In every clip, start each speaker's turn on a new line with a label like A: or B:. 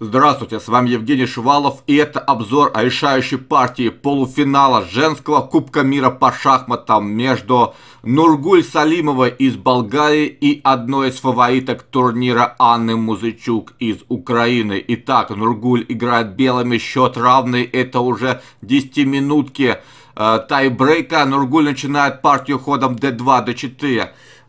A: Здравствуйте, с вами Евгений Шувалов и это обзор решающей партии полуфинала женского Кубка мира по шахматам между Нургуль Салимовой из Болгарии и одной из фавориток турнира Анны Музычук из Украины. Итак, Нургуль играет белыми, счет равный, это уже 10-минутки э, тайбрейка. Нургуль начинает партию ходом d2, d4.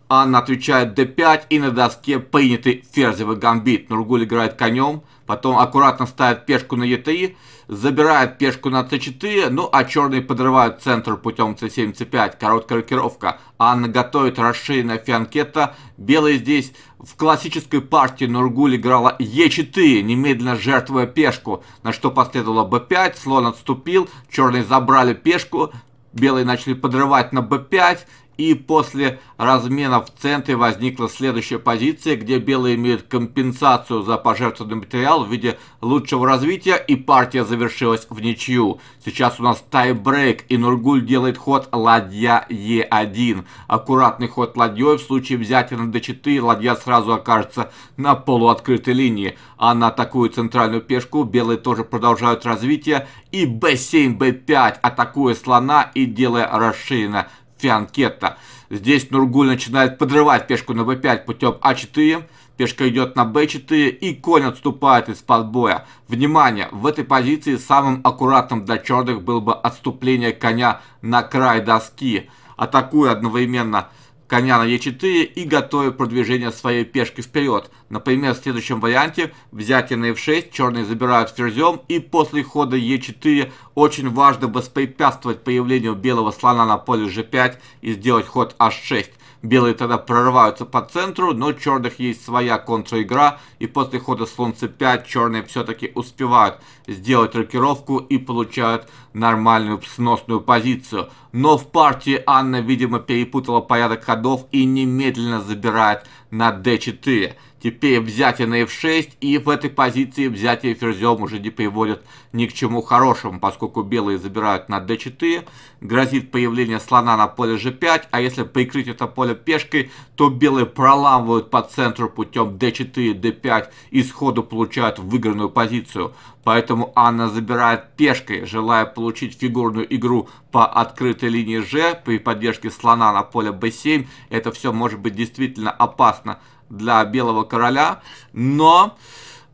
A: Анна отвечает d5 и на доске принятый ферзевый гамбит. Нургуль играет конем, потом аккуратно ставит пешку на e3, забирает пешку на c4, ну а черные подрывают центр путем c7, c5, короткая рокировка. Анна готовит расширенная фианкета, белые здесь в классической партии Нургуль играла e 4 немедленно жертвуя пешку, на что последовало b 5 слон отступил, черные забрали пешку, белые начали подрывать на b5, и после размена в центре возникла следующая позиция, где белые имеют компенсацию за пожертвованный материал в виде лучшего развития, и партия завершилась в ничью. Сейчас у нас тайбрейк, и Нургуль делает ход ладья Е1. Аккуратный ход ладьей, в случае взятия на d4, ладья сразу окажется на полуоткрытой линии. А на такую центральную пешку белые тоже продолжают развитие, и b7, b5, атакуя слона и делая расширенное действий анкета. Здесь Нургуль начинает подрывать пешку на b5 путем а4. Пешка идет на b4 и конь отступает из-под боя. Внимание, в этой позиции самым аккуратным для черных было бы отступление коня на край доски, атакуя одновременно коня на Е4 и готовя продвижение своей пешки вперед. Например, в следующем варианте взятие на F6, черные забирают ферзем и после хода Е4 очень важно воспрепятствовать появлению белого слона на поле G5 и сделать ход H6. Белые тогда прорываются по центру, но черных есть своя контраигра, и после хода слон слонца 5 черные все-таки успевают сделать рокировку и получают нормальную сносную позицию. Но в партии Анна, видимо, перепутала порядок ходов и немедленно забирает на d4. Теперь взятие на f6, и в этой позиции взятие ферзем уже не приводит ни к чему хорошему, поскольку белые забирают на d4, грозит появление слона на поле g5, а если прикрыть это поле пешкой, то белые проламывают по центру путем d4, d5 и сходу получают выигранную позицию. Поэтому Анна забирает пешкой, желая получить фигурную игру по открытой линии g при поддержке слона на поле b7. Это все может быть действительно опасно для белого короля, но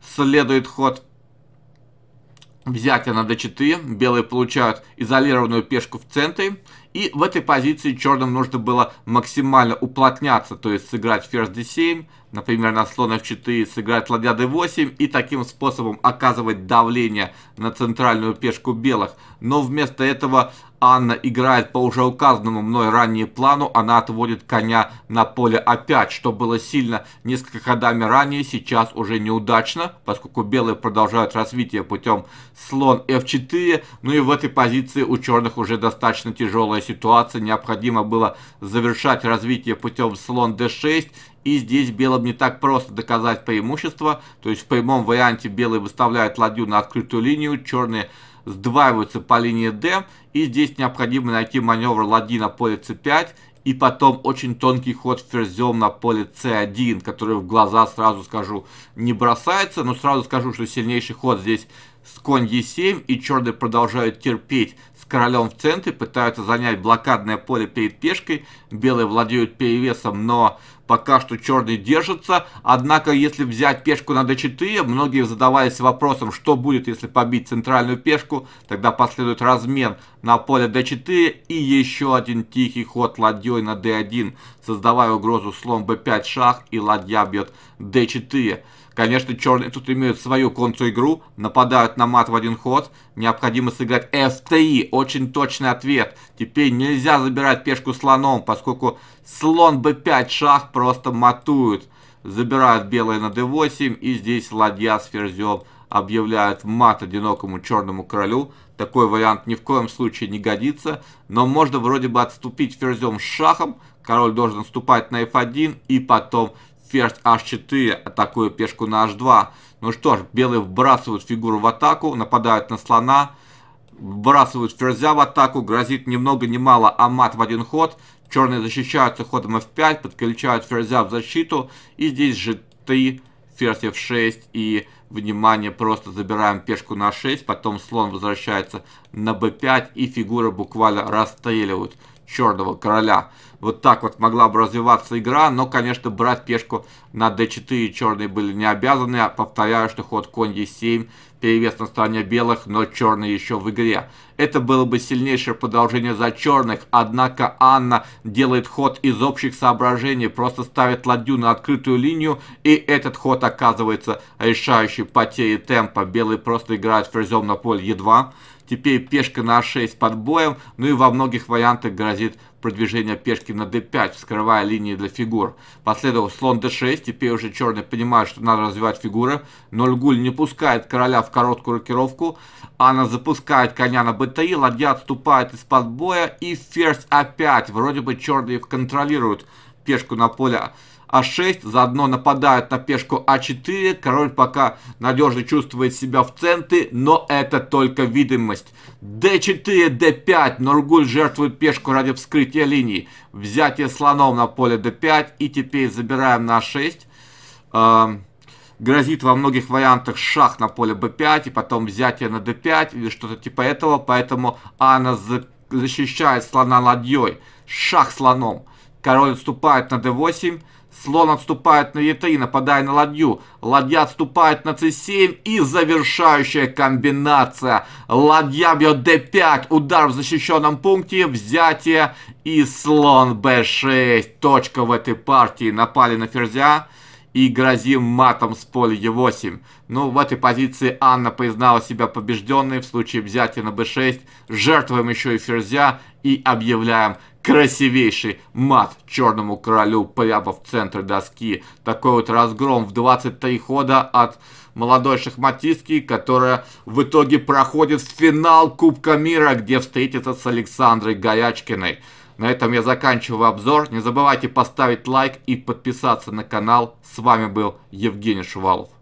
A: следует ход взятия на d4, белые получают изолированную пешку в центре, и в этой позиции черным нужно было максимально уплотняться, то есть сыграть ферзь d7, например, на слон f4 сыграть ладья d8 и таким способом оказывать давление на центральную пешку белых. Но вместо этого Анна играет по уже указанному мной ранее плану, она отводит коня на поле опять, что было сильно несколько ходами ранее, сейчас уже неудачно, поскольку белые продолжают развитие путем слон f4, ну и в этой позиции у черных уже достаточно тяжелая ситуация, необходимо было завершать развитие путем слон d6 и здесь белым не так просто доказать преимущество. То есть в прямом варианте белые выставляют ладью на открытую линию, черные сдваиваются по линии D. И здесь необходимо найти маневр ладьи на поле c5 и потом очень тонкий ход ферзем на поле c1, который в глаза, сразу скажу, не бросается. Но сразу скажу, что сильнейший ход здесь с конь Е7, и черные продолжают терпеть с королем в центре, пытаются занять блокадное поле перед пешкой, белые владеют перевесом, но пока что черные держатся, однако если взять пешку на d4, многие задавались вопросом, что будет, если побить центральную пешку, тогда последует размен на поле d4 и еще один тихий ход ладьей на d1, создавая угрозу слон b5 шах и ладья бьет d4. Конечно, черные тут имеют свою контр-игру, нападают на мат в один ход. Необходимо сыграть f3, очень точный ответ. Теперь нельзя забирать пешку слоном, поскольку слон b5 шах просто матует. Забирают белые на d8, и здесь ладья с ферзем объявляют мат одинокому черному королю. Такой вариант ни в коем случае не годится, но можно вроде бы отступить ферзем с шахом. Король должен вступать на f1 и потом ферзь h4, атакуя пешку на h2. Ну что ж, белые вбрасывают фигуру в атаку, нападают на слона, вбрасывают ферзя в атаку, грозит ни много ни мало а мат в один ход. Черные защищаются ходом f5, подключают ферзя в защиту, и здесь же 3 ферзь f6 и, внимание, просто забираем пешку на 6, потом слон возвращается на b5 и фигуры буквально расстреливают черного короля. Вот так вот могла бы развиваться игра, но, конечно, брать пешку на d4 черные были не обязаны. А повторяю, что ход конь e7, перевес на стороне белых, но черные еще в игре. Это было бы сильнейшее продолжение за черных, однако Анна делает ход из общих соображений, просто ставит ладью на открытую линию, и этот ход оказывается решающей потери темпа. Белые просто играют фрезом на поле e 2 Теперь пешка на А6 под боем, ну и во многих вариантах грозит продвижение пешки на d5, вскрывая линии для фигур. Последовал слон d6, теперь уже черный понимает, что надо развивать фигуры, но Льгуль не пускает короля в короткую рокировку, она запускает коня на b3, ладья отступает из-под боя и ферзь опять, а вроде бы черные контролируют пешку на поле а6, заодно нападают на пешку А4, король пока надежно чувствует себя в центре, но это только видимость. Д4, Д5, Нургуль жертвует пешку ради вскрытия линии. Взятие слоном на поле Д5 и теперь забираем на А6 эм, грозит во многих вариантах шах на поле b5 и потом взятие на d5 или что-то типа этого, поэтому за защищает слона ладьей, шах слоном. Король отступает на d8, Слон отступает на Е3, нападая на ладью. Ладья отступает на c 7 и завершающая комбинация. Ладья бьет Д5, удар в защищенном пункте, взятие и слон b 6 Точка в этой партии. Напали на ферзя и грозим матом с поля Е8. Ну, в этой позиции Анна признала себя побежденной в случае взятия на b6. Жертвуем еще и ферзя и объявляем Красивейший мат черному королю прямо в центре доски. Такой вот разгром в 23 хода от молодой шахматистки, которая в итоге проходит в финал Кубка мира, где встретится с Александрой Горячкиной. На этом я заканчиваю обзор. Не забывайте поставить лайк и подписаться на канал. С вами был Евгений Шувалов.